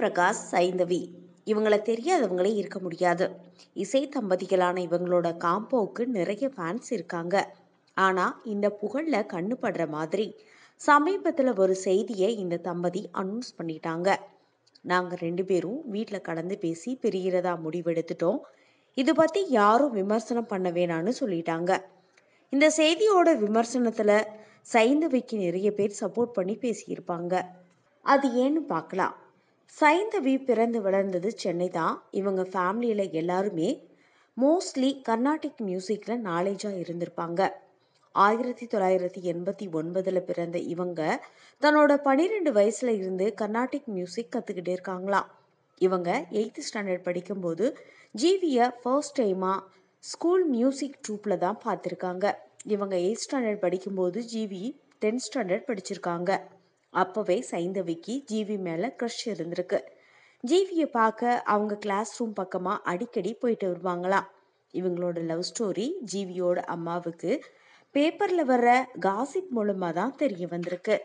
பிரகாஷ் சைந்தவி இவங்கள தெரியாதவங்களே இருக்க முடியாது இசை தம்பதிகளான இவங்களோட காம்போவுக்கு நிறைய ஃபேன்ஸ் இருக்காங்க ஆனால் இந்த புகழில் கண்ணு படுற மாதிரி சமீபத்தில் ஒரு செய்தியை இந்த தம்பதி அனௌன்ஸ் பண்ணிட்டாங்க நாங்கள் ரெண்டு பேரும் வீட்டில் கடந்து பேசி பிரிகிறதா முடிவெடுத்துட்டோம் இது பற்றி யாரும் விமர்சனம் பண்ண வேணான்னு சொல்லிட்டாங்க இந்த செய்தியோட விமர்சனத்தில் சைந்தவிக்கு நிறைய பேர் சப்போர்ட் பண்ணி பேசியிருப்பாங்க அது ஏன்னு பார்க்கலாம் சைந்தவி பிறந்து வளர்ந்தது சென்னை தான் இவங்க ஃபேமிலியில் எல்லாருமே மோஸ்ட்லி கர்நாடிக் மியூசிக்கில் நாலேஜாக இருந்திருப்பாங்க ஆயிரத்தி தொள்ளாயிரத்தி எண்பத்தி ஒன்பதில் பிறந்த இவங்க தன்னோட பனிரெண்டு வயசில் இருந்து கர்நாடிக் மியூசிக் கற்றுக்கிட்டே இருக்காங்களாம் இவங்க எயித்து ஸ்டாண்டர்ட் படிக்கும்போது ஜிவியை ஃபர்ஸ்ட் டைமாக ஸ்கூல் மியூசிக் ட்ரூப்பில் தான் பார்த்துருக்காங்க இவங்க எயித் ஸ்டாண்டர்ட் படிக்கும்போது ஜிவி டென்த் ஸ்டாண்டர்ட் படிச்சிருக்காங்க அப்போவே சைந்தவிக்கு ஜீவி மேலே க்ரஷ் இருந்திருக்கு ஜீவியை பார்க்க அவங்க கிளாஸ் ரூம் பக்கமாக அடிக்கடி போயிட்டு வருவாங்களாம் இவங்களோட லவ் ஸ்டோரி ஜீவியோட அம்மாவுக்கு பேப்பரில் வர்ற காசிப் மூலமாக தான் தெரிய வந்திருக்கு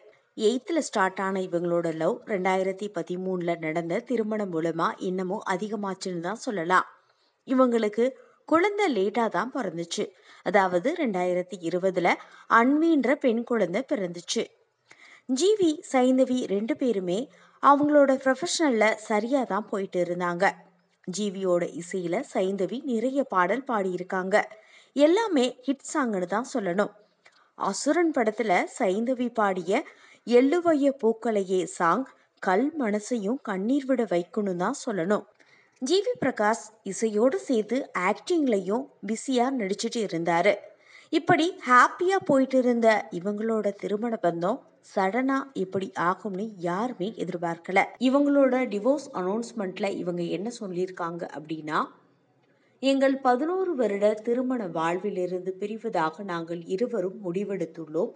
எயித்தில் ஸ்டார்ட் ஆன இவங்களோட லவ் ரெண்டாயிரத்தி பதிமூணில் நடந்த திருமணம் மூலமாக இன்னமும் அதிகமாச்சுன்னு தான் சொல்லலாம் இவங்களுக்கு குழந்தை லேட்டாக தான் பிறந்துச்சு அதாவது ரெண்டாயிரத்தி இருபதில் அன்வின்ற பெண் குழந்தை பிறந்துச்சு ஜிவி சைந்தவி ரெண்டு பேருமே அவங்களோட ப்ரொஃபஷனலில் சரியாக தான் போயிட்டு இருந்தாங்க ஜிவியோட இசையில் சைந்தவி நிறைய பாடல் பாடியிருக்காங்க எல்லாமே ஹிட் சாங்னு தான் சொல்லணும் அசுரன் படத்தில் சைந்தவி பாடிய எள்ளுவைய பூக்களையே சாங் கல் மனசையும் கண்ணீர் விட வைக்கணும்னு தான் சொல்லணும் ஜிவி பிரகாஷ் இசையோடு சேர்த்து ஆக்டிங்லையும் பிஸியாக நடிச்சிட்டு இருந்தார் இப்படி ஹாப்பியாக போயிட்டு இருந்த இவங்களோட திருமண பந்தம் சடனாக இப்படி ஆகும்னு யாருமே எதிர்பார்க்கல இவங்களோட டிவோர்ஸ் அனௌன்ஸ்மெண்ட்டில் இவங்க என்ன சொல்லியிருக்காங்க அப்படின்னா எங்கள் பதினோரு வருட திருமண வாழ்விலிருந்து பிரிவதாக நாங்கள் இருவரும் முடிவெடுத்துள்ளோம்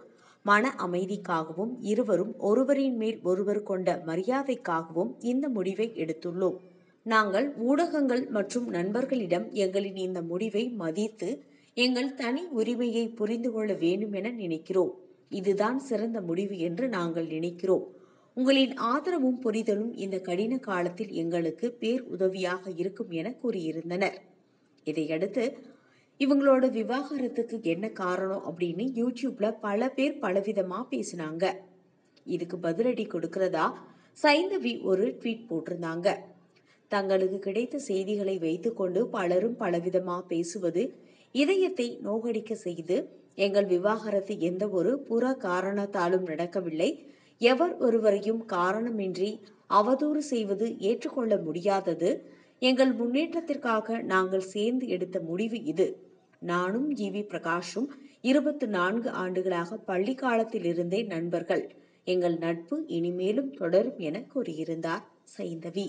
மன அமைதிக்காகவும் இருவரும் ஒருவரின் மேல் ஒருவர் கொண்ட மரியாதைக்காகவும் இந்த முடிவை எடுத்துள்ளோம் நாங்கள் ஊடகங்கள் மற்றும் நண்பர்களிடம் எங்களின் இந்த முடிவை மதித்து எங்கள் தனி உரிமையை புரிந்து கொள்ள வேண்டும் என நினைக்கிறோம் இதுதான் சிறந்த முடிவு என்று நாங்கள் நினைக்கிறோம் உங்களின் ஆதரவும் புரிதலும் இந்த கடின காலத்தில் எங்களுக்கு பேர் உதவியாக இருக்கும் என கூறியிருந்தனர் இதையடுத்து இவங்களோட விவாகரத்துக்கு என்ன காரணம் அப்படின்னு யூடியூப்ல பல பேர் பலவிதமா பேசினாங்க இதுக்கு பதிலடி கொடுக்கிறதா சைந்தவி ஒரு ட்வீட் போட்டிருந்தாங்க தங்களுக்கு கிடைத்த செய்திகளை வைத்துக்கொண்டு பலரும் பலவிதமா பேசுவது இதயத்தை நோகடிக்க செய்து எங்கள் விவாகரத்து எந்த ஒரு புற காரணத்தாலும் நடக்கவில்லை எவர் ஒருவரையும் காரணமின்றி அவதூறு செய்வது ஏற்றுக்கொள்ள முடியாதது எங்கள் முன்னேற்றத்திற்காக நாங்கள் சேர்ந்து எடுத்த முடிவு இது நானும் ஜி வி பிரகாஷும் இருபத்தி நான்கு ஆண்டுகளாக பள்ளி காலத்திலிருந்தே நண்பர்கள் எங்கள் நட்பு இனிமேலும் தொடரும் என கூறியிருந்தார் சைந்தவி